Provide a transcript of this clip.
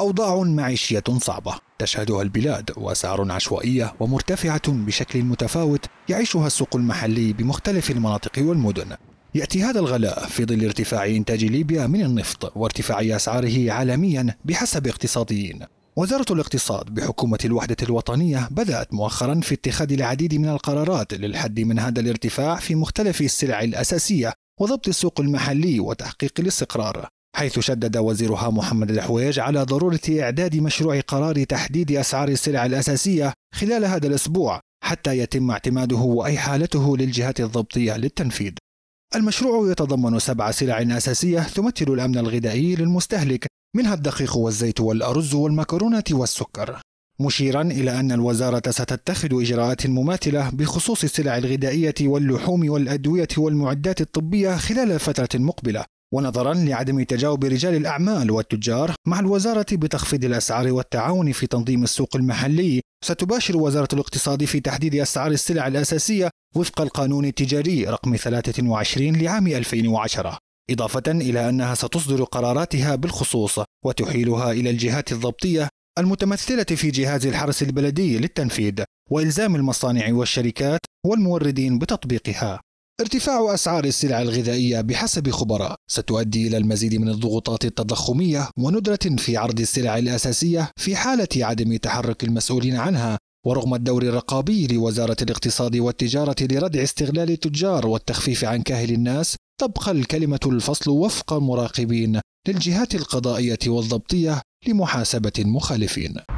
أوضاع معيشية صعبة تشهدها البلاد وأسعار عشوائية ومرتفعة بشكل متفاوت يعيشها السوق المحلي بمختلف المناطق والمدن يأتي هذا الغلاء في ظل ارتفاع إنتاج ليبيا من النفط وارتفاع أسعاره عالميا بحسب اقتصاديين وزارة الاقتصاد بحكومة الوحدة الوطنية بدأت مؤخرا في اتخاذ العديد من القرارات للحد من هذا الارتفاع في مختلف السلع الأساسية وضبط السوق المحلي وتحقيق الاستقرار حيث شدد وزيرها محمد الحويج على ضرورة إعداد مشروع قرار تحديد أسعار السلع الأساسية خلال هذا الأسبوع حتى يتم اعتماده وإحالته للجهات الضبطية للتنفيذ. المشروع يتضمن سبع سلع أساسية تمثل الأمن الغذائي للمستهلك منها الدقيق والزيت والأرز والمكرونة والسكر. مشيرا إلى أن الوزارة ستتخذ إجراءات مماثلة بخصوص السلع الغذائية واللحوم والأدوية والمعدات الطبية خلال الفترة المقبلة. ونظرا لعدم تجاوب رجال الأعمال والتجار مع الوزارة بتخفيض الأسعار والتعاون في تنظيم السوق المحلي ستباشر وزارة الاقتصاد في تحديد أسعار السلع الأساسية وفق القانون التجاري رقم 23 لعام 2010 إضافة إلى أنها ستصدر قراراتها بالخصوص وتحيلها إلى الجهات الضبطية المتمثلة في جهاز الحرس البلدي للتنفيذ وإلزام المصانع والشركات والموردين بتطبيقها ارتفاع أسعار السلع الغذائية بحسب خبراء ستؤدي إلى المزيد من الضغوطات التضخمية وندرة في عرض السلع الأساسية في حالة عدم تحرك المسؤولين عنها ورغم الدور الرقابي لوزارة الاقتصاد والتجارة لردع استغلال التجار والتخفيف عن كاهل الناس تبقى الكلمة الفصل وفق مراقبين للجهات القضائية والضبطية لمحاسبة المخالفين